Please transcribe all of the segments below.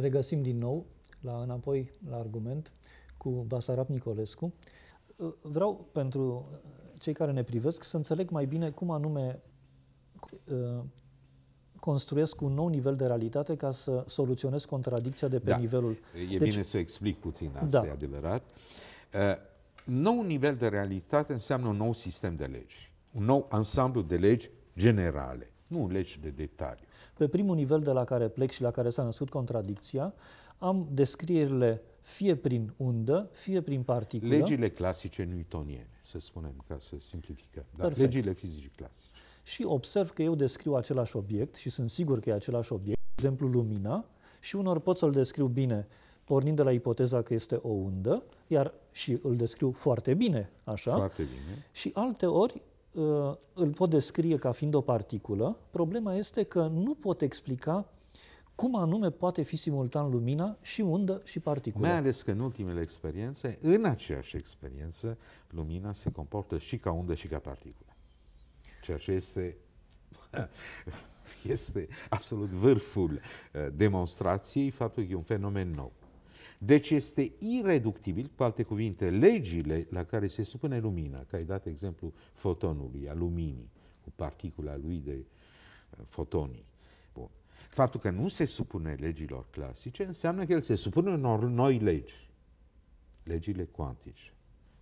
ne regăsim din nou la înapoi la argument cu Basarab Nicolescu. Vreau pentru cei care ne privesc să înțeleg mai bine cum anume uh, construiesc un nou nivel de realitate ca să soluționez contradicția de pe da. nivelul... E deci... bine să explic puțin asta, da. e adevărat. Uh, nou nivel de realitate înseamnă un nou sistem de legi, un nou ansamblu de legi generale, nu legi de detaliu. Pe primul nivel de la care plec și la care s-a născut contradicția, am descrierile fie prin undă, fie prin particulă. Legile clasice newtoniene, să spunem, ca să simplificăm. Da? Legile fizicii clasice. Și observ că eu descriu același obiect și sunt sigur că e același obiect, de exemplu lumina, și unor pot să-l descriu bine pornind de la ipoteza că este o undă, iar și îl descriu foarte bine, așa. Foarte bine. Și alte ori Uh, îl pot descrie ca fiind o particulă, problema este că nu pot explica cum anume poate fi simultan lumina și undă și particulă. Mai ales că în ultimele experiențe, în aceeași experiență, lumina se comportă și ca undă și ca particulă. Ceea ce este, este absolut vârful uh, demonstrației faptul că e un fenomen nou. Deci este ireductibil, cu alte cuvinte, legile la care se supune lumina, că ai dat exemplu fotonului, a luminii, cu particula lui de uh, fotonii. Bun. Faptul că nu se supune legilor clasice înseamnă că el se supune unor noi legi, legile cuantice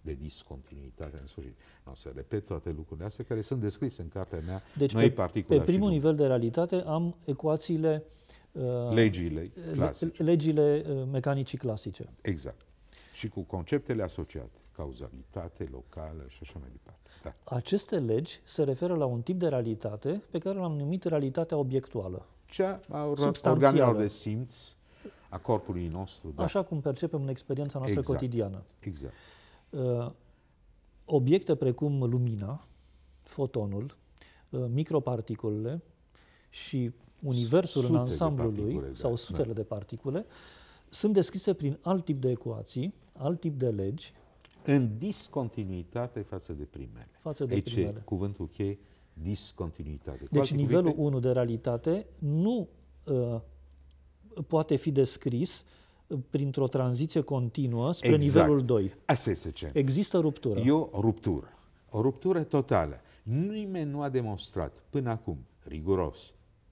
de discontinuitate în sfârșit. Nu o să repet toate lucrurile astea care sunt descrise în cartea mea, deci noi pe, Pe primul nivel de realitate am ecuațiile uh, Uh, legile clasice. Legile uh, mecanicii clasice. Exact. Și cu conceptele asociate, cauzalitate locală și așa mai departe. Da. Aceste legi se referă la un tip de realitate pe care l-am numit realitatea obiectuală. Cea a organelor de simț, a corpului nostru. Da. Așa cum percepem în experiența noastră exact. cotidiană. Exact. Uh, obiecte precum lumina, fotonul, uh, microparticulele și universul în ansamblul lui, sau da, sutele da. de particule, sunt descrise prin alt tip de ecuații, alt tip de legi. În discontinuitate față de primele. Față de Aici primele. cuvântul cheie, discontinuitate. Cu deci nivelul cuvinte... 1 de realitate nu uh, poate fi descris uh, printr-o tranziție continuă spre exact. nivelul 2. Asta este ce. Există ruptură. E o ruptură. O ruptură totală. Nimeni nu a demonstrat până acum, riguros,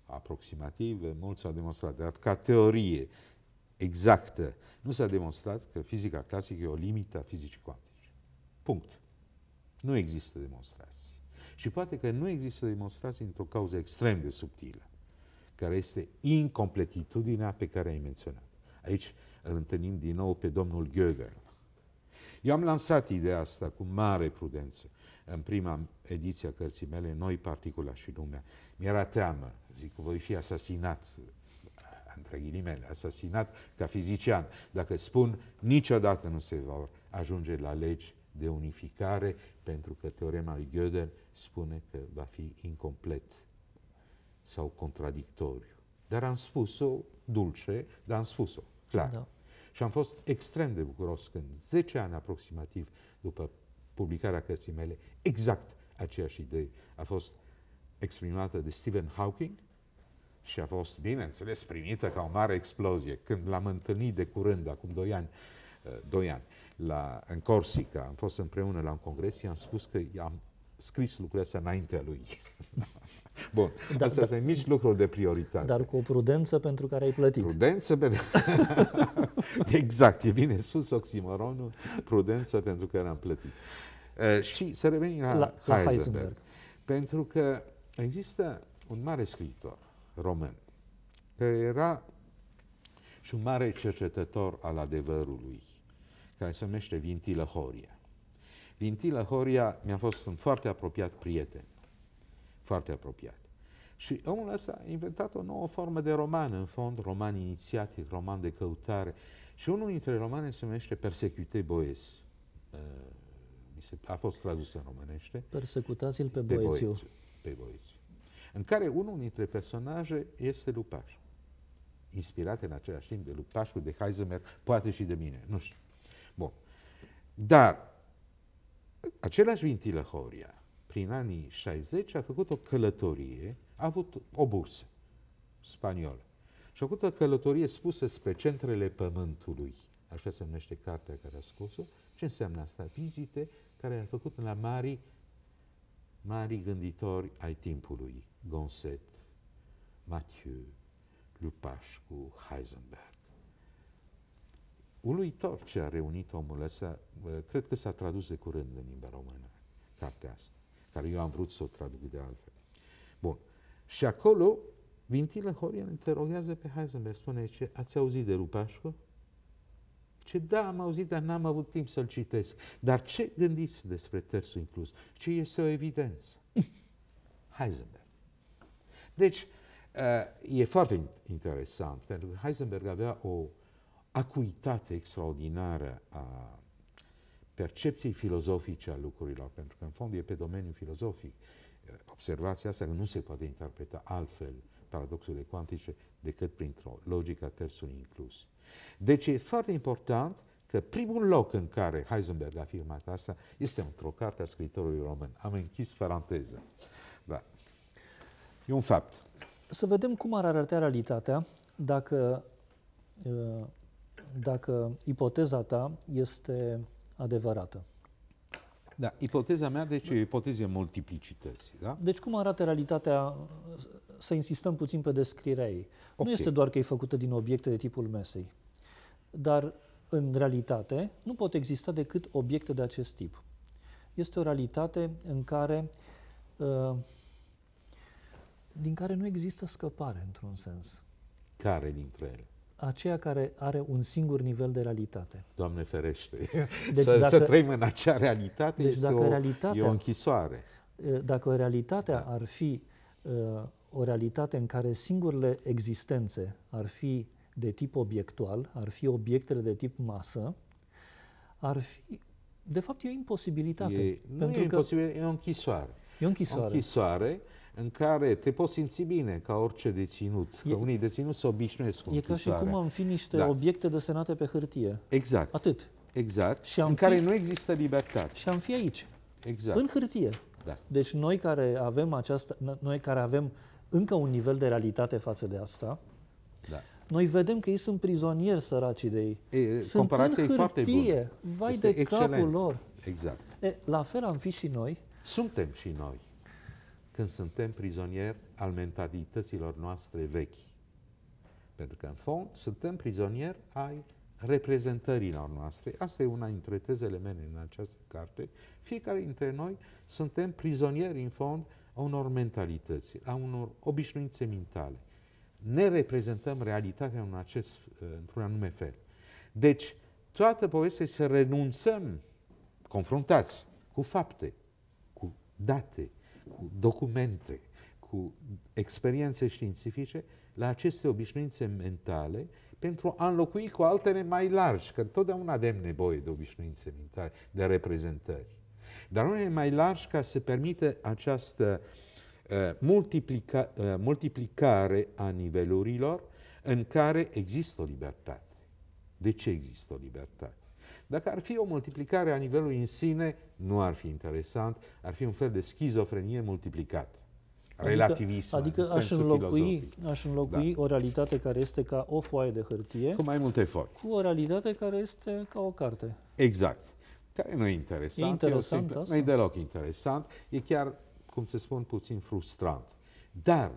aproximative, s au demonstrat, dar ca teorie exactă, nu s-a demonstrat că fizica clasică e o limită a fizicii cuantice. Punct. Nu există demonstrații. Și poate că nu există demonstrații într-o cauză extrem de subtilă, care este incompletitudinea pe care ai menționat. Aici îl întâlnim din nou pe domnul Gödel. Eu am lansat ideea asta cu mare prudență în prima ediție a cărții mele, Noi, Particula și Lumea. Mi-era teamă zic, voi fi asasinat, între ghilimele, asasinat ca fizician, dacă spun niciodată nu se vor ajunge la legi de unificare, pentru că teorema lui Gödel spune că va fi incomplet sau contradictoriu. Dar am spus-o dulce, dar am spus-o clar. Da. Și am fost extrem de bucuros când, 10 ani aproximativ după publicarea cărții mele, exact aceeași idee a fost exprimată de Stephen Hawking și a fost, bineînțeles, primită ca o mare explozie. Când l-am întâlnit de curând, acum doi ani, eh, doi ani la, în Corsica, am fost împreună la un congres, i-am spus că am scris lucrurile astea înaintea lui. Bun, dar astea da, sunt mici lucruri de prioritate. Dar cu o prudență pentru care ai plătit. Prudență pentru... exact, e bine spus oximoronul, prudență pentru care am plătit. Uh, și să revenim la, la, la Heisenberg. Heisenberg. Pentru că Există un mare scriitor român, care era și un mare cercetător al adevărului, care se numește Vintilă Horia. Vintilă Horia mi-a fost un foarte apropiat prieten, foarte apropiat. Și omul ăsta a inventat o nouă formă de roman, în fond, roman inițiatic, roman de căutare. Și unul dintre romane se numește Persecute Boes. Uh, a fost tradus în românește. Persecutați-l pe, pe Boețiu. Boețiu egoiști, în care unul dintre personaje este Lupaș. Inspirat în același timp de Lupașul, de Heisenberg, poate și de mine, nu știu. Bun. Dar același Vintilă Horia, prin anii 60, a făcut o călătorie, a avut o bursă spaniolă și a făcut o călătorie spusă spre centrele pământului, așa se numește cartea care a scos-o. Ce înseamnă asta? Vizite care le-a făcut la mari mari gânditori ai timpului, Gonset, Mathieu, Lupașcu, Heisenberg. Uluitor ce a reunit omul ăsta, cred că s-a tradus de curând în limba română, cartea asta, care eu am vrut să o traduc de altfel. Bun. Și acolo, Vintilă Horian interogează pe Heisenberg, spune ce ați auzit de Lupașcu? Ce da, am auzit, dar n-am avut timp să-l citesc. Dar ce gândiți despre terțul inclus? Ce este o evidență? Heisenberg. Deci, uh, e foarte interesant, pentru că Heisenberg avea o acuitate extraordinară a percepției filozofice a lucrurilor, pentru că în fond e pe domeniul filozofic. Uh, observația asta că nu se poate interpreta altfel paradoxurile cuantice decât printr-o logică a terțului inclus. Deci e foarte important că primul loc în care Heisenberg a afirmat asta este într-o carte a scriitorului român. Am închis paranteza. Da. E un fapt. Să vedem cum ar arăta realitatea dacă, uh, dacă ipoteza ta este adevărată. Da, ipoteza mea, deci, e o multiplicității, da? Deci cum arată realitatea, să insistăm puțin pe descrierea ei. Okay. Nu este doar că e făcută din obiecte de tipul mesei, dar în realitate nu pot exista decât obiecte de acest tip. Este o realitate în care, uh, din care nu există scăpare, într-un sens. Care dintre ele? aceea care are un singur nivel de realitate. Doamne ferește! Deci să, dacă, să trăim în acea realitate deci este dacă o, realitatea, e o închisoare. Dacă realitatea da. ar fi uh, o realitate în care singurele existențe ar fi de tip obiectual, ar fi obiectele de tip masă, ar fi... De fapt, e o imposibilitate. E, nu pentru e că imposibil, e o închisoare. E o închisoare. O închisoare în care te poți simți bine ca orice deținut, e, că unii deținuți se obișnuiesc cu E ca și cum am fi niște da. obiecte desenate pe hârtie. Exact. Atât. Exact. Și am în fi, care nu există libertate. Și am fi aici. Exact. În hârtie. Da. Deci noi care avem această, noi care avem încă un nivel de realitate față de asta, da. noi vedem că ei sunt prizonieri săracii de ei. E, sunt comparația în hârtie, e foarte bună. Vai este de excelent. capul lor. Exact. E, la fel am fi și noi. Suntem și noi când suntem prizonieri al mentalităților noastre vechi. Pentru că, în fond, suntem prizonieri ai reprezentărilor noastre. Asta e una dintre tezele mele în această carte. Fiecare dintre noi suntem prizonieri, în fond, a unor mentalități, a unor obișnuințe mentale. Ne reprezentăm realitatea în acest, într-un anume fel. Deci, toată povestea să renunțăm, confruntați cu fapte, cu date, cu documente, cu experiențe științifice, la aceste obișnuințe mentale pentru a înlocui cu altele mai largi, că întotdeauna avem nevoie de obișnuințe mentale, de reprezentări. Dar unele mai largi ca să permită această uh, multiplica, uh, multiplicare a nivelurilor în care există o libertate. De ce există o libertate? Dacă ar fi o multiplicare a nivelului în sine, nu ar fi interesant, ar fi un fel de schizofrenie multiplicat. Adică- Relativism. Adică, adică în aș, înlocui, aș înlocui da. o realitate care este ca o foaie de hârtie. Cu mai mult efort. Cu o realitate care este ca o carte. Exact. Care nu e interesant. E interesant e simplă, asta? Nu e deloc interesant. E chiar, cum se spun, puțin frustrant. Dar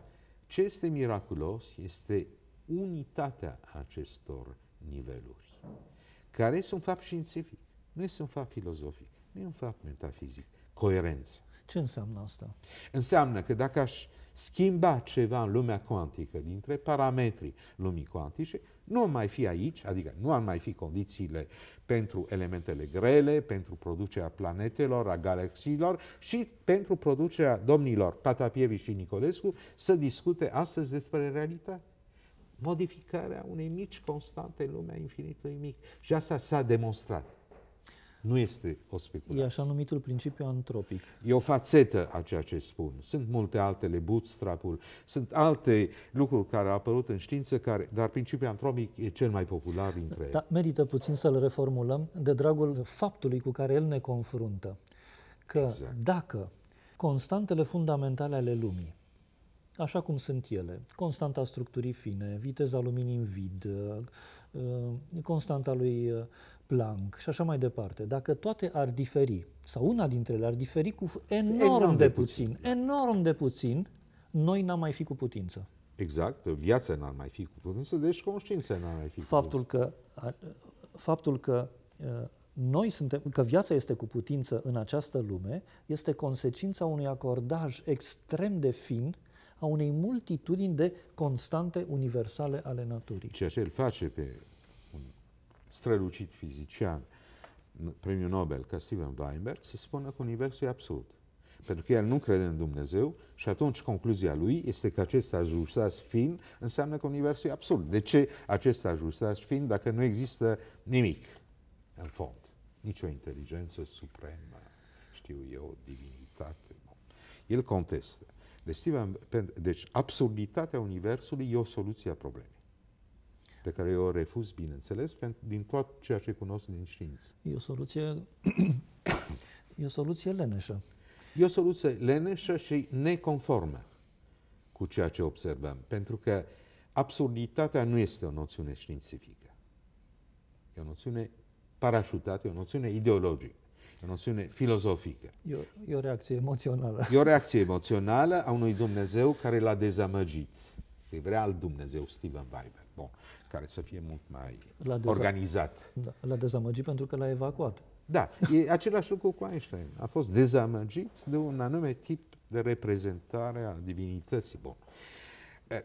ce este miraculos este unitatea acestor niveluri care este un fapt științific, nu este un fapt filozofic, nu e un fapt metafizic. Coerență. Ce înseamnă asta? Înseamnă că dacă aș schimba ceva în lumea cuantică, dintre parametrii lumii cuantice, nu ar mai fi aici, adică nu ar mai fi condițiile pentru elementele grele, pentru producerea planetelor, a galaxiilor și pentru producerea domnilor Patapievi și Nicolescu să discute astăzi despre realitate modificarea unei mici constante în lumea infinitului mic. Și asta s-a demonstrat. Nu este o speculație. E așa numitul principiu antropic. E o fațetă a ceea ce spun. Sunt multe altele, bootstrapul, sunt alte lucruri care au apărut în știință, care, dar principiul antropic e cel mai popular dintre ele. Da, merită puțin să-l reformulăm de dragul faptului cu care el ne confruntă. Că exact. dacă constantele fundamentale ale lumii așa cum sunt ele. Constanta structurii fine, viteza luminii în vid, uh, constanta lui uh, Planck și așa mai departe. Dacă toate ar diferi, sau una dintre ele ar diferi cu enorm, enorm de, puțin, puțin, da. enorm de puțin, noi n-am mai fi cu putință. Exact, viața n-ar mai fi cu putință, deci conștiința n-ar mai fi faptul cu putință. Că, faptul că uh, noi suntem, că viața este cu putință în această lume, este consecința unui acordaj extrem de fin a unei multitudini de constante universale ale naturii. Ceea ce îl face pe un strălucit fizician, premiul Nobel, ca Steven Weinberg, să spună că Universul e absurd. Pentru că el nu crede în Dumnezeu și atunci concluzia lui este că acest ajustat fiind înseamnă că Universul e absurd. De ce acest ajustat fiind dacă nu există nimic în fond? Nici o inteligență supremă, știu eu, o divinitate. El contestă. Deci, Steve, deci absurditatea Universului e o soluție a problemei pe care eu o refuz, bineînțeles, din tot ceea ce cunosc din știință. E o soluție, e o soluție leneșă. E o soluție leneșă și neconformă cu ceea ce observăm, pentru că absurditatea nu este o noțiune științifică. E o noțiune parașutată, e o noțiune ideologică o noțiune filozofică. E o, e o reacție emoțională. E o reacție emoțională a unui Dumnezeu care l-a dezamăgit. E vrea alt Dumnezeu, Steven Weiber, bon, care să fie mult mai l organizat. Da, l-a dezamăgit pentru că l-a evacuat. Da, e același lucru cu Einstein. A fost dezamăgit de un anume tip de reprezentare a divinității. Bun.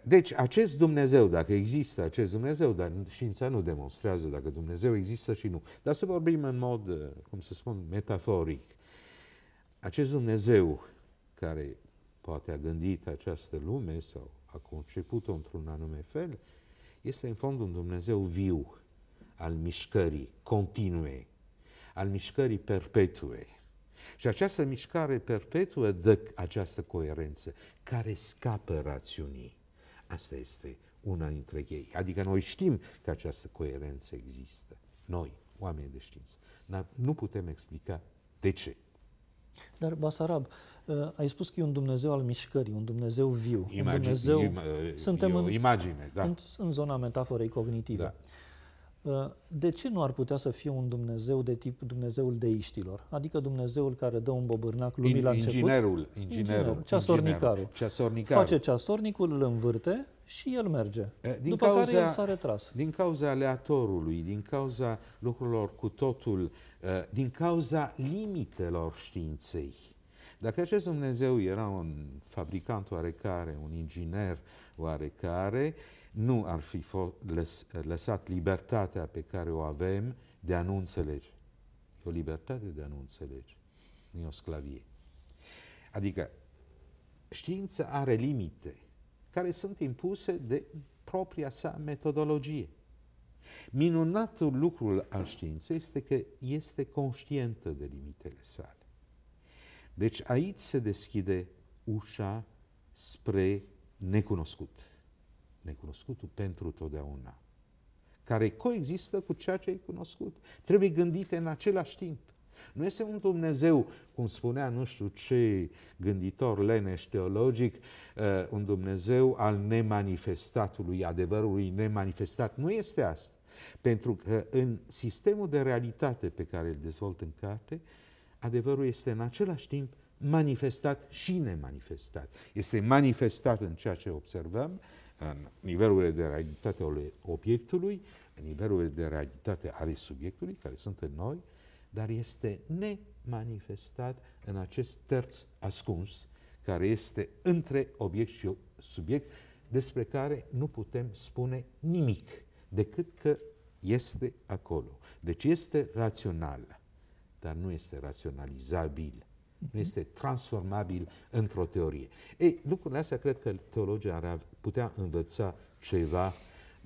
Deci, acest Dumnezeu, dacă există acest Dumnezeu, dar știința nu demonstrează dacă Dumnezeu există și nu, dar să vorbim în mod, uh, cum să spun, metaforic. Acest Dumnezeu care poate a gândit această lume sau a conceput-o într-un anume fel, este în fond un Dumnezeu viu al mișcării continue, al mișcării perpetue. Și această mișcare perpetuă dă această coerență care scapă rațiunii Asta este una dintre ei. Adică noi știm că această coerență există. Noi, oamenii de știință. Dar nu putem explica de ce. Dar, Basarab, uh, ai spus că e un Dumnezeu al mișcării, un Dumnezeu viu. Imagine, un Dumnezeu, im, suntem o imagine, în, da. în, în zona metaforei cognitive. Da. Ă, de ce nu ar putea să fie un Dumnezeu de tip Dumnezeul deiștilor? Adică Dumnezeul care dă un bobârnac lumii In, la început? Inginerul. Inginerul. Ceasornicarul. Ceasornicarul. Face ceasornicul, îl învârte și el merge. Din după cauza, care el s-a retras. Din cauza aleatorului, din cauza lucrurilor cu totul, ă, din cauza limitelor științei. Dacă acest Dumnezeu era un fabricant oarecare, un inginer oarecare, uh, nu ar fi lăsat libertatea pe care o avem de a nu înțelege. E o libertate de a nu înțelege. Nu e o sclavie. Adică știința are limite care sunt impuse de propria sa metodologie. Minunatul lucru al științei este că este conștientă de limitele sale. Deci aici se deschide ușa spre necunoscut necunoscutul pentru totdeauna, care coexistă cu ceea ce e cunoscut. Trebuie gândite în același timp. Nu este un Dumnezeu, cum spunea nu știu ce gânditor leneș teologic, uh, un Dumnezeu al nemanifestatului, adevărului nemanifestat. Nu este asta. Pentru că în sistemul de realitate pe care îl dezvolt în carte, adevărul este în același timp manifestat și nemanifestat. Este manifestat în ceea ce observăm, în nivelurile de realitate ale obiectului, în nivelurile de realitate ale subiectului, care sunt în noi, dar este nemanifestat în acest terț ascuns, care este între obiect și subiect, despre care nu putem spune nimic, decât că este acolo. Deci este rațional, dar nu este raționalizabil nu este transformabil într-o teorie. Ei, lucrurile astea cred că teologia ar putea învăța ceva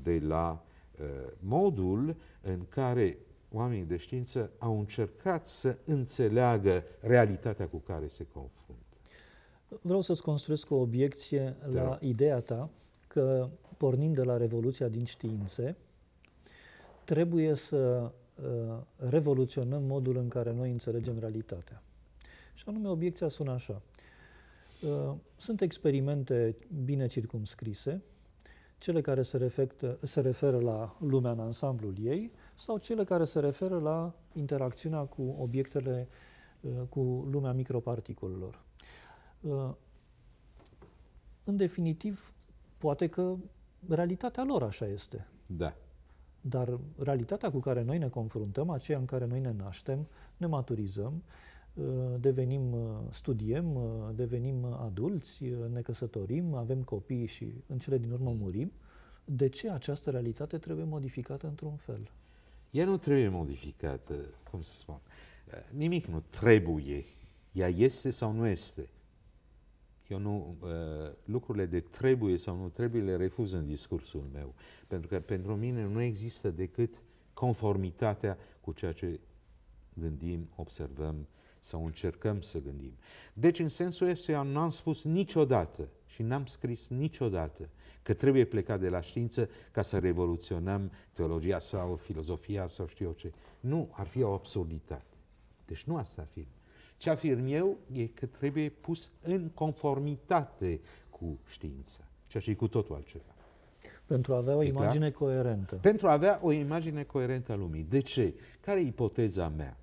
de la uh, modul în care oamenii de știință au încercat să înțeleagă realitatea cu care se confruntă. Vreau să-ți construiesc o obiecție Te la ideea ta că, pornind de la Revoluția din științe, trebuie să uh, revoluționăm modul în care noi înțelegem realitatea. Și anume, obiecția sună așa. Uh, sunt experimente bine circumscrise, cele care se, reflectă, se referă la lumea în ansamblul ei sau cele care se referă la interacțiunea cu obiectele, uh, cu lumea microparticulelor. Uh, în definitiv, poate că realitatea lor așa este. Da. Dar realitatea cu care noi ne confruntăm, aceea în care noi ne naștem, ne maturizăm, Ă, devenim, ă, studiem, ă, devenim adulți, ne căsătorim, avem copii și în cele din urmă murim, de ce această realitate trebuie modificată într-un fel? Ea nu trebuie modificată, cum să spun. Nimic nu trebuie. Ea este sau nu este. Eu nu, lucrurile de trebuie sau nu trebuie le refuz în discursul meu, pentru că pentru mine nu există decât conformitatea cu ceea ce gândim, observăm, sau încercăm să gândim. Deci, în sensul ăsta, nu am spus niciodată și n-am scris niciodată că trebuie plecat de la știință ca să revoluționăm teologia sau filozofia sau știu eu ce. Nu, ar fi o absurditate. Deci nu asta afirm. Ce afirm eu e că trebuie pus în conformitate cu știința, ceea ce e cu totul altceva. Pentru a avea o e imagine clar? coerentă. Pentru a avea o imagine coerentă a lumii. De ce? Care e ipoteza mea?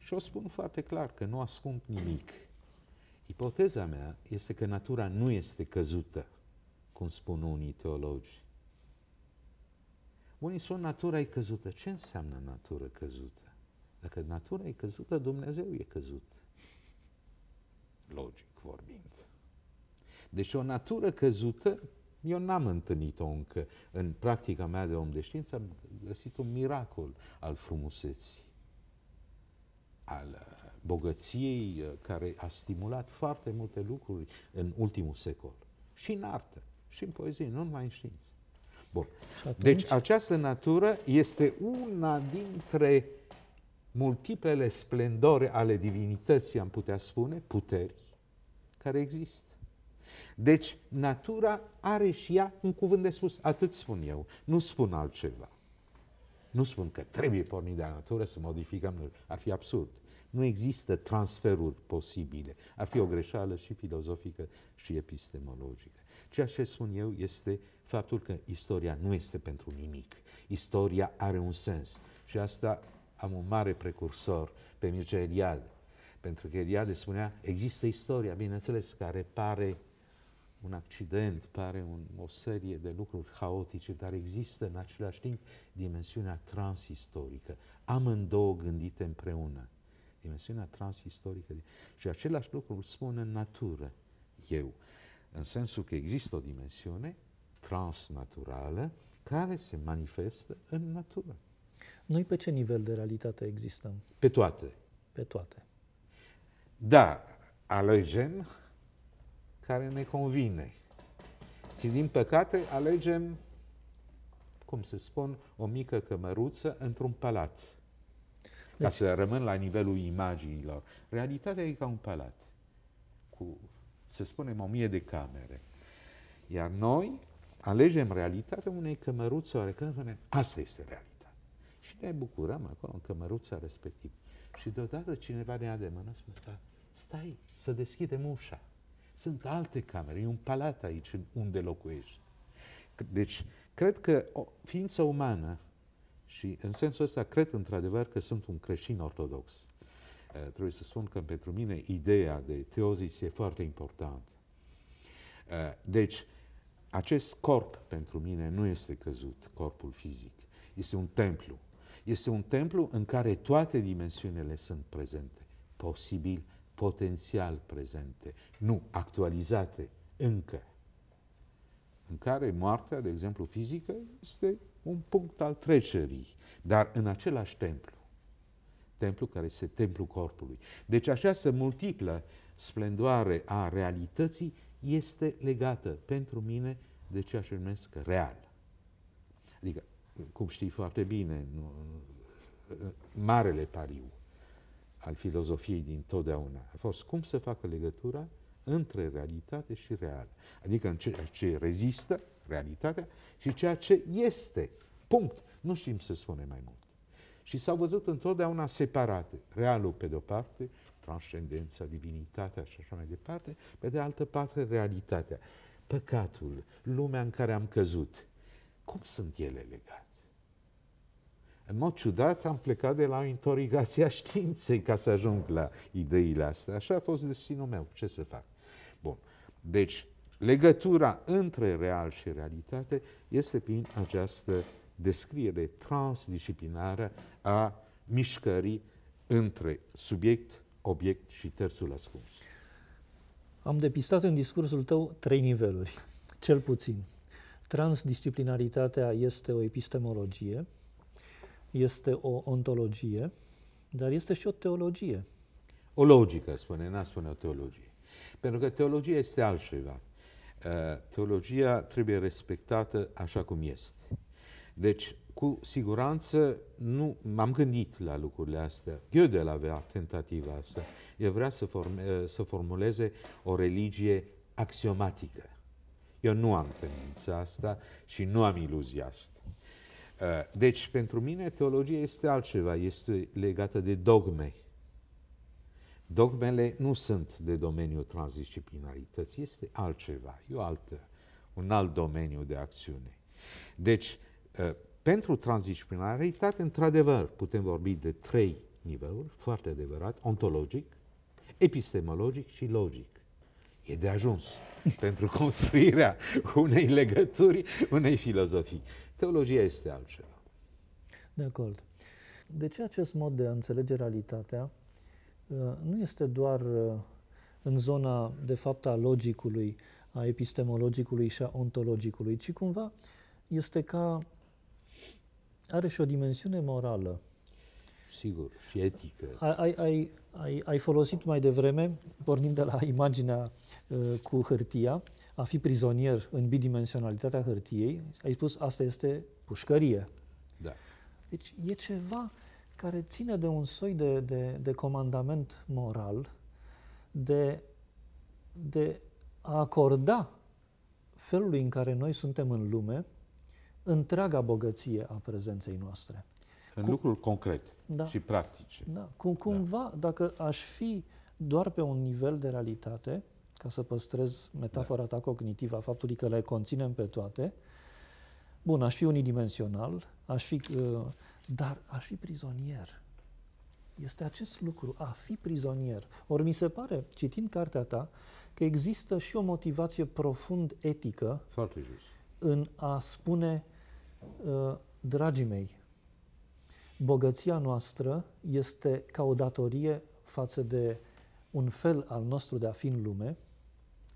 Și o spun foarte clar că nu ascund nimic. Ipoteza mea este că natura nu este căzută, cum spun unii teologi. Unii spun natura e căzută. Ce înseamnă natură căzută? Dacă natura e căzută, Dumnezeu e căzut. Logic vorbind. Deci o natură căzută, eu n-am întâlnit-o încă. În practica mea de om de știință am găsit un miracol al frumuseții al uh, bogăției uh, care a stimulat foarte multe lucruri în ultimul secol. Și în artă, și în poezie, nu numai în știință. Bun. Deci această natură este una dintre multiplele splendore ale divinității, am putea spune, puteri, care există. Deci natura are și ea un cuvânt de spus, atât spun eu, nu spun altceva. Nu spun că trebuie pornit de la natură să modificăm, ar fi absurd. Nu există transferuri posibile. Ar fi o greșeală și filozofică și epistemologică. Ceea ce spun eu este faptul că istoria nu este pentru nimic. Istoria are un sens. Și asta am un mare precursor pe Mircea Eliade. Pentru că Eliade spunea, există istoria, bineînțeles, care pare un accident, pare un, o serie de lucruri haotice, dar există în același timp dimensiunea transistorică, amândouă gândite împreună dimensiunea transistorică. Și același lucru îl spun în natură, eu, în sensul că există o dimensiune transnaturală care se manifestă în natură. Noi pe ce nivel de realitate existăm? Pe toate. Pe toate. Da, alegem care ne convine. Și din păcate alegem, cum se spun, o mică cămăruță într-un palat deci. Ca să rămân la nivelul imaginilor. Realitatea e ca un palat cu, să spunem, o mie de camere. Iar noi alegem realitatea unei cămăruțe oarecare, spunem, asta este realitatea. Și ne bucurăm acolo în cămăruța respectivă. Și deodată cineva ne ia de mână, spune, da, stai, să deschidem ușa. Sunt alte camere, e un palat aici unde locuiești. Deci, cred că o ființă umană și în sensul ăsta cred într-adevăr că sunt un creștin ortodox. Eh, trebuie să spun că pentru mine ideea de teozis e foarte importantă. Eh, deci, acest corp pentru mine nu este căzut, corpul fizic. Este un templu. Este un templu în care toate dimensiunile sunt prezente. Posibil, potențial prezente. Nu actualizate încă. În care moartea, de exemplu, fizică este un punct al trecerii, dar în același templu. Templu care este templu corpului. Deci această multiplă splendoare a realității este legată pentru mine de ceea ce numesc real. Adică, cum știi foarte bine, nu, marele pariu al filozofiei din totdeauna a fost cum să facă legătura între realitate și real. Adică în ceea ce rezistă realitatea și ceea ce este. Punct. Nu știm să spunem mai mult. Și s-au văzut întotdeauna separate. Realul pe de-o parte, transcendența, divinitatea și așa mai departe, pe de altă parte realitatea. Păcatul, lumea în care am căzut. Cum sunt ele legate? În mod ciudat am plecat de la o interrogație a științei ca să ajung la ideile astea. Așa a fost destinul meu. Ce să fac? Bun. Deci, Legătura între real și realitate este prin această descriere transdisciplinară a mișcării între subiect, obiect și terțul ascuns. Am depistat în discursul tău trei niveluri, cel puțin. Transdisciplinaritatea este o epistemologie, este o ontologie, dar este și o teologie. O logică, spune, n-a spune o teologie. Pentru că teologia este altceva. Eh, teologia trebuie respectată așa cum este. Deci, cu siguranță, nu m-am gândit la lucrurile astea. Gödel avea tentativa asta. El vrea să, forme, eh, să formuleze o religie axiomatică. Eu nu am tendința asta și nu am iluzia asta. Eh, deci, pentru mine, teologia este altceva, este legată de dogme Dogmele nu sunt de domeniul transdisciplinarității, este altceva, e o altă, un alt domeniu de acțiune. Deci, ă, pentru transdisciplinaritate, într-adevăr, putem vorbi de trei niveluri, foarte adevărat, ontologic, epistemologic și logic. E de ajuns pentru construirea unei legături, unei filozofii. Teologia este altceva. De acord. De ce acest mod de a înțelege realitatea Uh, nu este doar uh, în zona, de fapt, a logicului, a epistemologicului și a ontologicului, ci cumva este ca are și o dimensiune morală. Sigur, și etică. Ai, ai, ai, ai folosit mai devreme, pornind de la imaginea uh, cu hârtia, a fi prizonier în bidimensionalitatea hârtiei, ai spus asta este pușcărie. Da. Deci e ceva care ține de un soi de, de, de comandament moral, de, de a acorda felului în care noi suntem în lume întreaga bogăție a prezenței noastre. În Cu... lucruri concrete da. și practice. Da. Cum, cumva, da. dacă aș fi doar pe un nivel de realitate, ca să păstrez metafora da. ta cognitivă a faptului că le conținem pe toate, bun, aș fi unidimensional, aș fi uh, dar a fi prizonier este acest lucru, a fi prizonier. Ori mi se pare, citind cartea ta, că există și o motivație profund etică Foarte just. în a spune, ă, dragii mei, bogăția noastră este ca o datorie față de un fel al nostru de a fi în lume,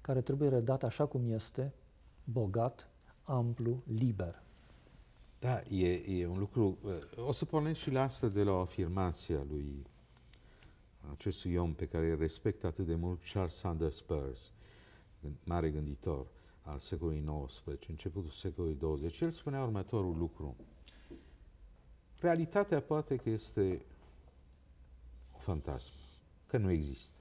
care trebuie redat așa cum este, bogat, amplu, liber. Da, e, e un lucru... Uh, o să pornesc și la asta de la o afirmație a lui acestui om pe care îl respect atât de mult, Charles Sanders Peirce, mare gânditor al secolului XIX, începutul secolului XX. El spunea următorul lucru. Realitatea poate că este o fantasmă, că nu există.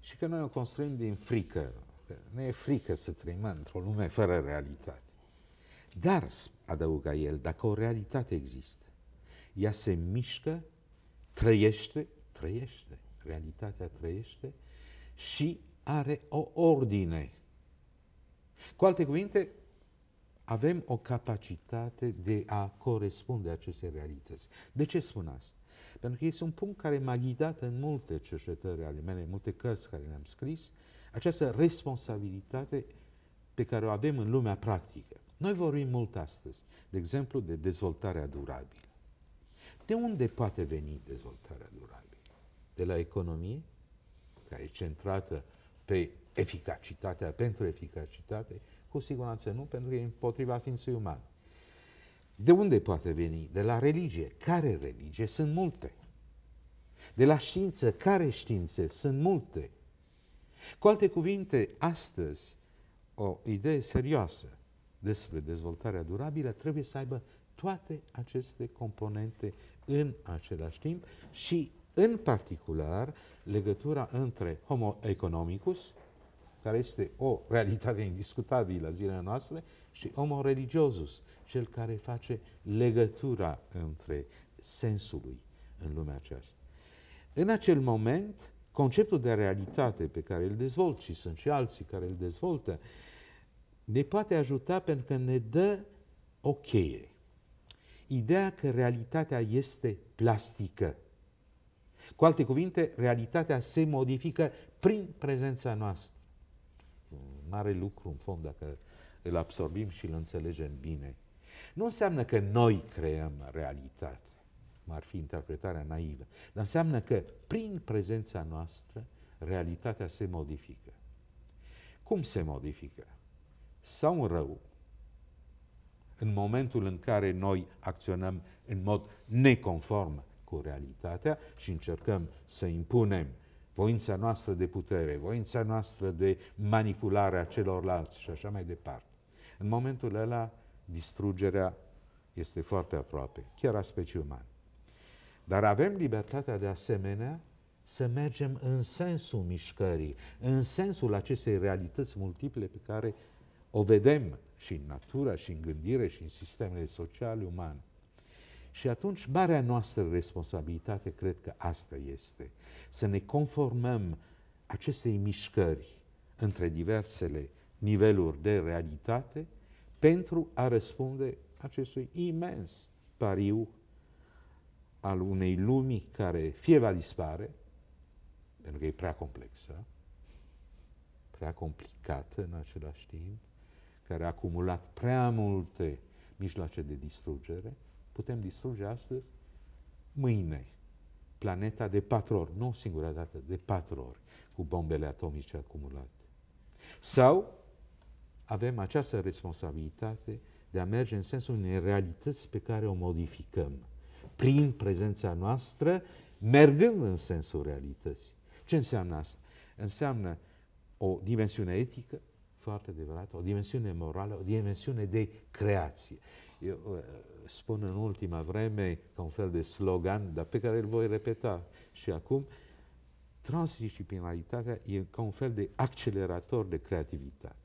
Și că noi o construim din frică. Că ne e frică să trăim într-o lume fără realitate. Dar, adăuga el, dacă o realitate există, ea se mișcă, trăiește, trăiește, realitatea trăiește și are o ordine. Cu alte cuvinte, avem o capacitate de a corespunde aceste realități. De ce spun asta? Pentru că este un punct care m-a ghidat în multe cercetări ale mele, în multe cărți care le-am scris, această responsabilitate pe care o avem în lumea practică. Noi vorbim mult astăzi, de exemplu, de dezvoltarea durabilă. De unde poate veni dezvoltarea durabilă? De la economie, care e centrată pe eficacitatea, pentru eficacitate? Cu siguranță nu, pentru că e împotriva ființei umane. De unde poate veni? De la religie. Care religie? Sunt multe. De la știință. Care științe? Sunt multe. Cu alte cuvinte, astăzi, o idee serioasă despre dezvoltarea durabilă trebuie să aibă toate aceste componente în același timp și, în particular, legătura între homo economicus, care este o realitate indiscutabilă a zilele noastre, și homo religiosus, cel care face legătura între sensului în lumea aceasta. În acel moment, conceptul de realitate pe care îl dezvolt și sunt și alții care îl dezvoltă, uh, ne poate ajuta pentru că ne dă o cheie. Ideea că realitatea este plastică. Cu alte cuvinte, realitatea se modifică prin prezența noastră. Un mare lucru, în fond, dacă îl absorbim și îl înțelegem bine. Nu înseamnă că noi creăm realitate, cum ar fi interpretarea naivă, dar înseamnă că prin prezența noastră realitatea se modifică. Cum se modifică? sau în rău, în momentul în care noi acționăm în mod neconform cu realitatea și încercăm să impunem voința noastră de putere, voința noastră de manipulare a celorlalți și așa mai departe. În momentul ăla, distrugerea este foarte aproape, chiar a specii uman. Dar avem libertatea de asemenea să mergem în sensul mișcării, în sensul acestei realități multiple pe care o vedem și în natură, și în gândire, și în sistemele sociale umane. Și atunci, marea noastră responsabilitate, cred că asta este, să ne conformăm acestei mișcări între diversele niveluri de realitate pentru a răspunde acestui imens pariu al unei lumii care fie va dispare, pentru că e prea complexă, prea complicată în același timp, care a acumulat prea multe mijloace de distrugere, putem distruge astăzi, mâine, planeta de patru ori, nu o singură dată, de patru ori, cu bombele atomice acumulate. Sau avem această responsabilitate de a merge în sensul unei realități pe care o modificăm, prin prezența noastră, mergând în sensul realității. Ce înseamnă asta? Înseamnă o dimensiune etică, foarte adevărată, o dimensiune morală, o dimensiune de creație. Eu uh, spun în ultima vreme ca un fel de slogan, dar pe care îl voi repeta și acum, transdisciplinaritatea e ca un fel de accelerator de creativitate.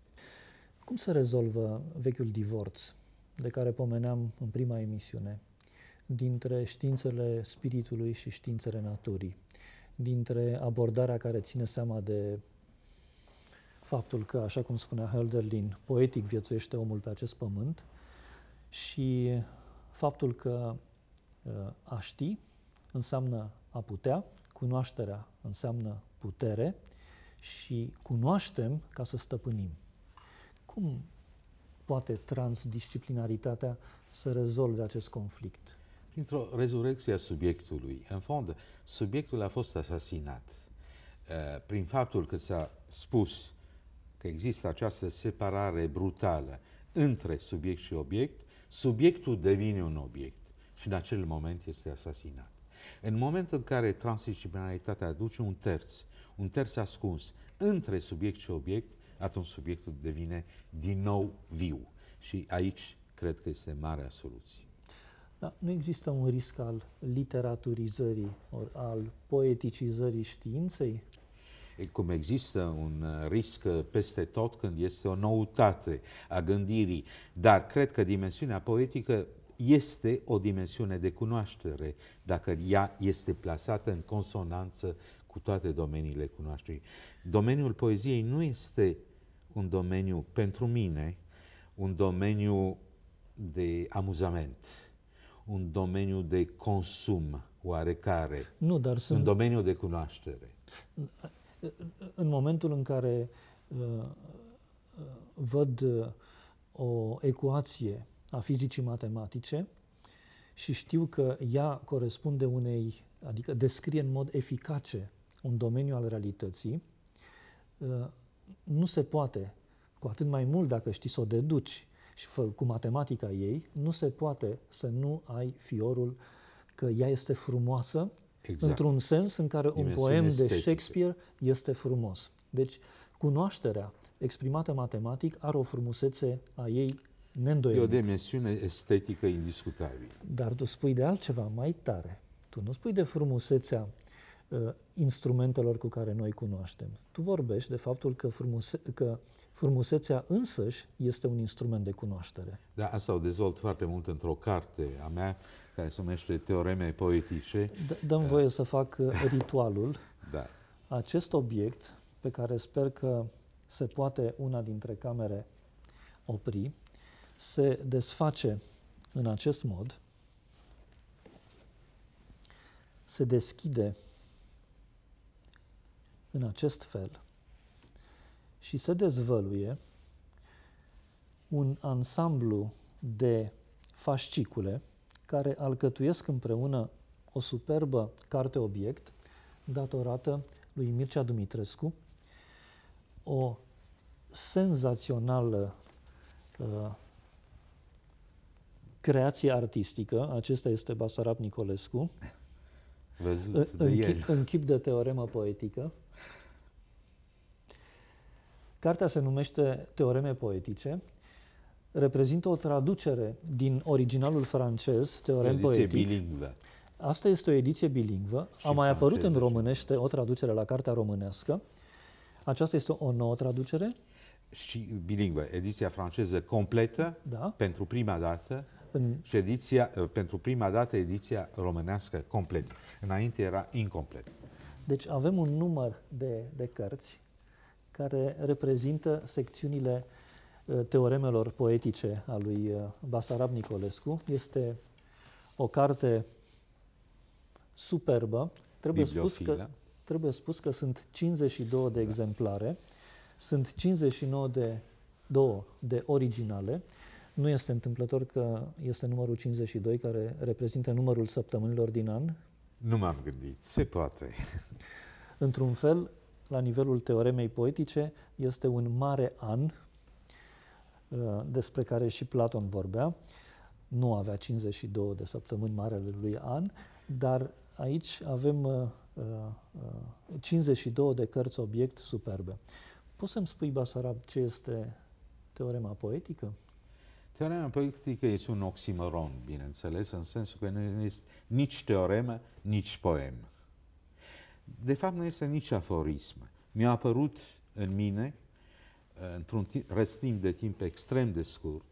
Cum se rezolvă vechiul divorț de care pomeneam în prima emisiune dintre științele spiritului și științele naturii, dintre abordarea care ține seama de faptul că, așa cum spunea Hölderlin, poetic viețuiește omul pe acest pământ și faptul că uh, a ști înseamnă a putea, cunoașterea înseamnă putere și cunoaștem ca să stăpânim. Cum poate transdisciplinaritatea să rezolve acest conflict? Printr-o rezurecție a subiectului. În fond, subiectul a fost asasinat uh, prin faptul că s-a spus că există această separare brutală între subiect și obiect, subiectul devine un obiect și în acel moment este asasinat. În momentul în care transdisciplinaritatea aduce un terț, un terț ascuns între subiect și obiect, atunci subiectul devine din nou viu. Și aici cred că este marea soluție. Da, nu există un risc al literaturizării, or al poeticizării științei? cum există un uh, risc uh, peste tot când este o noutate a gândirii, dar cred că dimensiunea poetică este o dimensiune de cunoaștere, dacă ea este plasată în consonanță cu toate domeniile cunoașterii. Domeniul poeziei nu este un domeniu pentru mine, un domeniu de amuzament, un domeniu de consum oarecare, nu, dar sunt... un domeniu de cunoaștere în momentul în care uh, uh, văd uh, o ecuație a fizicii matematice și știu că ea corespunde unei, adică descrie în mod eficace un domeniu al realității, nu se poate, cu atât mai mult dacă știi să o deduci și cu matematica ei, nu se poate să nu ai fiorul că ea este frumoasă exact. într-un sens în care Dimensiune un poem estetică. de Shakespeare este frumos. Deci, cunoașterea exprimată matematic are o frumusețe a ei neîndoielnică. E o dimensiune estetică indiscutabilă. Dar tu spui de altceva mai tare. Tu nu spui de frumusețea uh, instrumentelor cu care noi cunoaștem. Tu vorbești de faptul că, frumuse- că Frumusețea însăși este un instrument de cunoaștere. Da, asta o dezvolt foarte mult într-o carte a mea care se numește Teoreme poetice. D- da, dăm uh. voie să fac eh, ritualul. da. Acest obiect pe care sper că se poate una dintre camere opri, se desface în acest mod, se deschide în acest fel și să dezvăluie un ansamblu de fascicule care alcătuiesc împreună o superbă carte-obiect datorată lui Mircea Dumitrescu, o senzațională uh, creație artistică, acesta este Basarab Nicolescu, Văzut în, de chip, el. în chip de teoremă poetică, Cartea se numește Teoreme poetice, reprezintă o traducere din originalul francez, Teorem ediție poetic. bilingvă. Asta este o ediție bilingvă. Și A mai apărut în românește o traducere la cartea românească. Aceasta este o nouă traducere. Și bilingvă, ediția franceză completă da. pentru prima dată în... și ediția, uh, pentru prima dată ediția românească completă. Înainte era incomplet. Deci avem un număr de, de cărți care reprezintă secțiunile uh, teoremelor poetice a lui uh, Basarab Nicolescu. Este o carte superbă. Trebuie spus, că, trebuie spus că sunt 52 de da. exemplare, sunt 59 de două de originale. Nu este întâmplător că este numărul 52 care reprezintă numărul săptămânilor din an. Nu m-am gândit, se poate. Într-un fel, la nivelul teoremei poetice, este un mare an uh, despre care și Platon vorbea. Nu avea 52 de săptămâni marele lui an, dar aici avem 52 uh, uh, de cărți obiect superbe. Poți să-mi spui, Basarab, ce este teorema poetică? Teorema poetică este un oximoron, bineînțeles, în sensul că nu este nici teoremă, nici poem de fapt nu este nici aforism. Mi-a apărut în mine, într-un restim de timp extrem de scurt,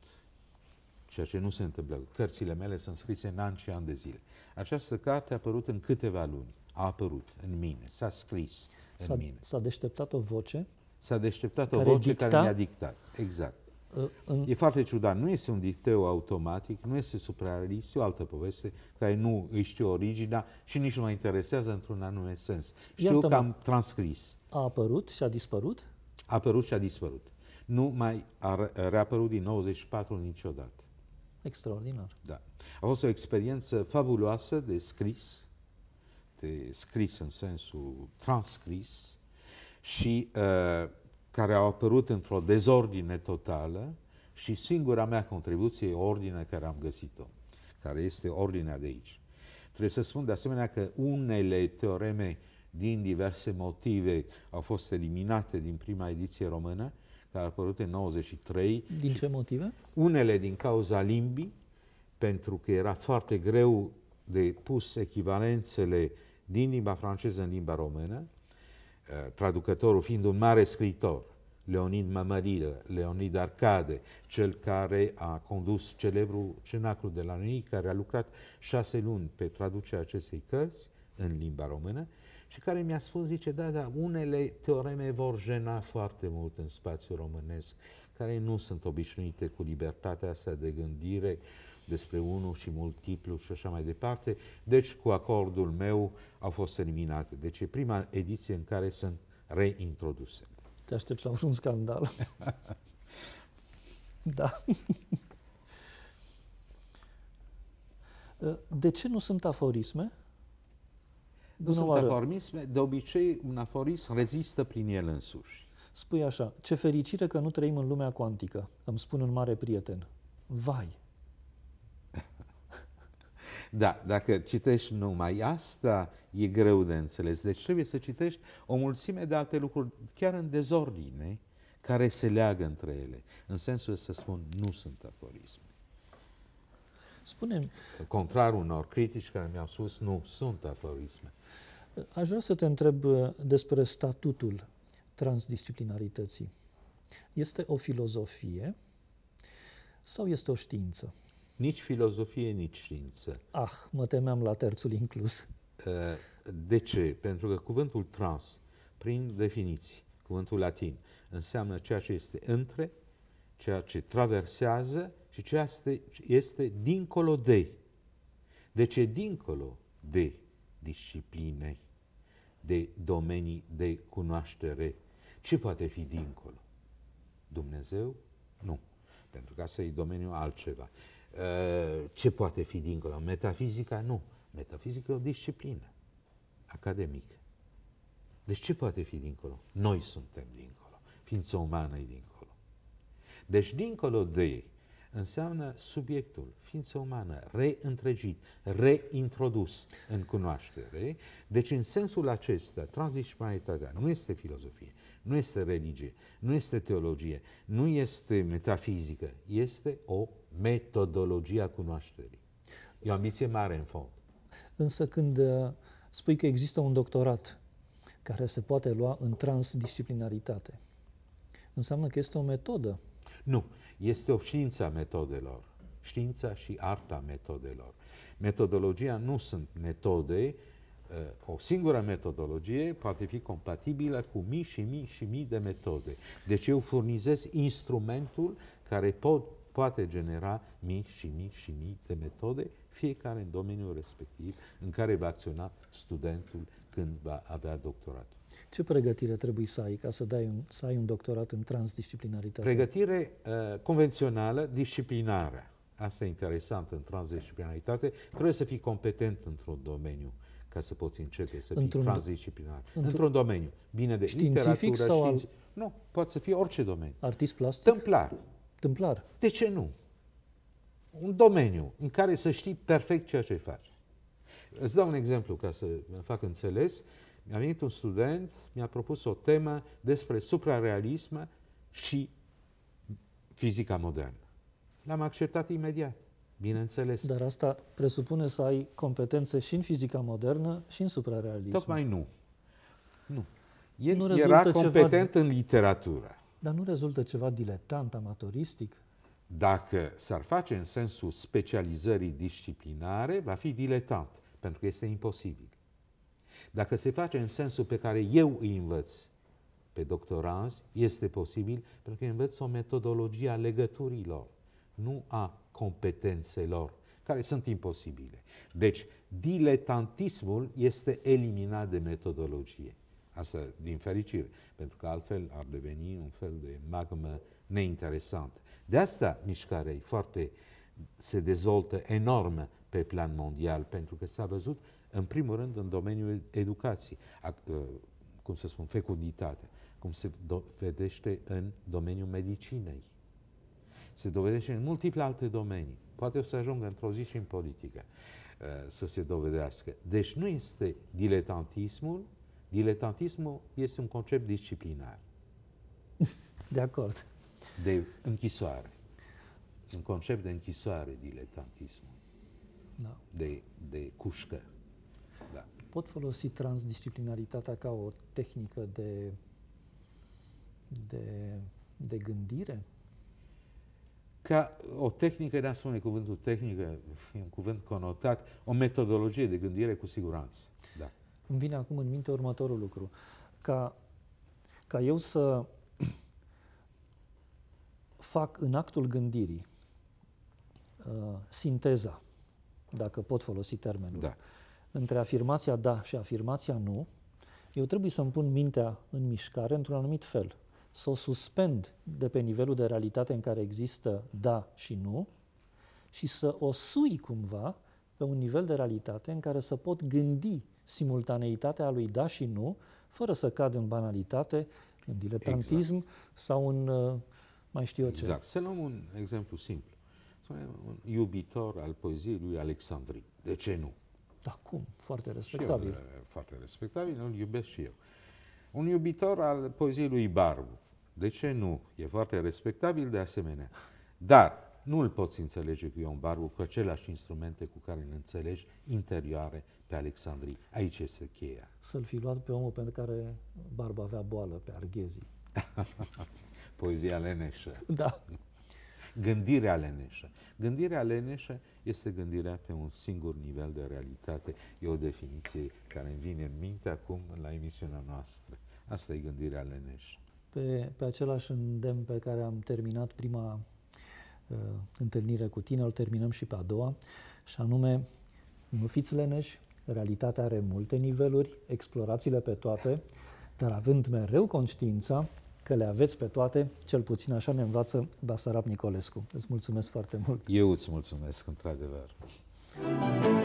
ceea ce nu se întâmplă. Cărțile mele sunt scrise în ani și ani de zile. Această carte a apărut în câteva luni. A apărut în mine, s-a scris în mine. S-a deșteptat o voce? S-a deșteptat o voce dicta? care mi-a dictat. Exact în... E foarte ciudat. Nu este un dicteu automatic, nu este supraralist, o altă poveste care nu îi știu originea și nici nu mă interesează într-un anume sens. Știu că am transcris. A apărut și a dispărut? A apărut și a dispărut. Nu mai a reapărut din 94 niciodată. Extraordinar. Da. A fost o experiență fabuloasă de scris, de scris în sensul transcris și uh, care au apărut într-o dezordine totală și singura mea contribuție e ordinea care am găsit-o, care este ordinea de aici. Trebuie să spun de asemenea că unele teoreme din diverse motive au fost eliminate din prima ediție română, care a apărut în 93. Din ce motive? Unele din cauza limbii, pentru că era foarte greu de pus echivalențele din limba franceză în limba română, Eh, traducătorul fiind un mare scriitor, Leonid Mămărilă, Leonid Arcade, cel care a condus celebrul cenaclu de la noi, care a lucrat șase luni pe traducerea acestei cărți în limba română și care mi-a spus, zice, da, da, unele teoreme vor jena foarte mult în spațiul românesc, care nu sunt obișnuite cu libertatea asta de gândire, uh, despre unul și multiplu și așa mai departe. Deci, cu acordul meu, au fost eliminate. Deci e prima ediție în care sunt reintroduse. Te aștept la un scandal. da. De ce nu sunt aforisme? Nu sunt oară. aforisme. De obicei, un aforism rezistă prin el însuși. Spui așa, ce fericire că nu trăim în lumea cuantică, îmi spun un mare prieten. Vai, da, dacă citești numai asta, e greu de înțeles. Deci trebuie să citești o mulțime de alte lucruri, chiar în dezordine, care se leagă între ele. În sensul să spun, nu sunt aforisme. Spune-mi... Contrar unor critici care mi-au spus, nu, sunt aforisme. Aș vrea să te întreb uh, despre statutul transdisciplinarității. Este o filozofie sau este o știință? Nici filozofie, nici știință. Ah, mă temeam la terțul inclus. Eh, de ce? Pentru că cuvântul trans, prin definiție, cuvântul latin, înseamnă ceea ce este între, ceea ce traversează și ceea ce este dincolo de. De ce dincolo de discipline, de domenii de cunoaștere. Ce poate fi dincolo? Dumnezeu? Nu. Pentru că asta e domeniul altceva. Eh, ce poate fi dincolo? Metafizica nu. Metafizica e o disciplină academică. Deci ce poate fi dincolo? Noi suntem dincolo. Ființa umană e dincolo. Deci dincolo de înseamnă subiectul, ființă umană, reîntregit, reintrodus în cunoaștere. Deci în sensul acesta, transdisciplinaritatea nu este filozofie, nu este religie, nu este teologie, nu este metafizică, este o metodologie a cunoașterii. E o ambiție mare în fond. Însă când uh, spui că există un doctorat care se poate lua în transdisciplinaritate, înseamnă că este o metodă nu, este o știință a metodelor. Știința și arta metodelor. Metodologia nu sunt metode, ă, o singură metodologie poate fi compatibilă cu mii și mii și mii de metode. Deci eu furnizez instrumentul care pot, poate genera mii și mii și mii de metode, fiecare în domeniul respectiv, în care va acționa studentul când va avea doctoratul. Ce pregătire trebuie să ai ca să, dai un, să ai un doctorat în transdisciplinaritate? Pregătire uh, convențională, disciplinară. Asta e interesant în transdisciplinaritate. Trebuie să fii competent într-un domeniu ca să poți începe să într-un fii transdisciplinar. Într-un, într-un domeniu. Bine de literatură, sau științe. Al... Nu, poate să fie orice domeniu. Artist plastic? Tâmplar. Tâmplar. De ce nu? Un domeniu în care să știi perfect ceea ce faci. Îți dau un exemplu ca să fac înțeles a venit un student, mi-a propus o temă despre suprarealism și fizica modernă. L-am acceptat imediat, bineînțeles. Dar asta presupune să ai competențe și în fizica modernă și în suprarealism. Tocmai nu. Nu. El nu era competent ceva... în literatură. Dar nu rezultă ceva diletant, amatoristic? Dacă s-ar face în sensul specializării disciplinare, va fi diletant, pentru că este imposibil. Dacă se face în sensul pe care eu îi învăț pe doctoranți, este posibil pentru că învăț o metodologie a legăturilor, nu a competențelor, care sunt imposibile. Deci, diletantismul este eliminat de metodologie. Asta din fericire, pentru că altfel ar deveni un fel de magmă neinteresantă. De asta mișcarea e foarte, se dezvoltă enorm pe plan mondial, pentru că s-a văzut în primul rând în domeniul educației, ă, cum să spun, fecunditate, cum se vedește în domeniul medicinei. Se dovedește în multiple alte domenii. Poate o să ajungă într-o zi și în politică ă, să se dovedească. Deci nu este diletantismul, diletantismul este un concept disciplinar. De acord. De închisoare. Un concept de închisoare, diletantismul. No. Da. De, de cușcă pot folosi transdisciplinaritatea ca o tehnică de, de, de gândire? Ca o tehnică, de a spune cuvântul tehnică, e un cuvânt conotat, o metodologie de gândire cu siguranță. Da. Îmi vine acum în minte următorul lucru. Ca, ca eu să fac în actul gândirii uh, sinteza, dacă pot folosi termenul, da între afirmația da și afirmația nu, eu trebuie să-mi pun mintea în mișcare într-un anumit fel. Să o suspend de pe nivelul de realitate în care există da și nu și să o sui cumva pe un nivel de realitate în care să pot gândi simultaneitatea lui da și nu, fără să cad în banalitate, în diletantism exact. sau în uh, mai știu eu ce. Exact. Să luăm un exemplu simplu. un iubitor al poeziei lui Alexandrin. De ce nu? Da, cum? Foarte respectabil. Și eu, foarte respectabil, îl iubesc și eu. Un iubitor al poeziei lui Barbu. De ce nu? E foarte respectabil de asemenea. Dar nu îl poți înțelege cu Ion Barbu cu aceleași instrumente cu care îl înțelegi interioare pe Alexandrii. Aici este cheia. Să-l fi luat pe omul pentru care Barbu avea boală pe arghezii. Poezia leneșă. Da gândirea leneșă. Gândirea leneșă este gândirea pe un singur nivel de realitate. E o definiție care îmi vine în minte acum la emisiunea noastră. Asta e gândirea leneșă. Pe, pe același îndemn pe care am terminat prima uh, întâlnire cu tine, îl terminăm și pe a doua, și anume, nu fiți leneși, realitatea are multe niveluri, explorați-le pe toate, dar având mereu conștiința că le aveți pe toate, cel puțin așa ne învață Basarab Nicolescu. Îți mulțumesc foarte mult! Eu îți mulțumesc, într-adevăr! Thank you.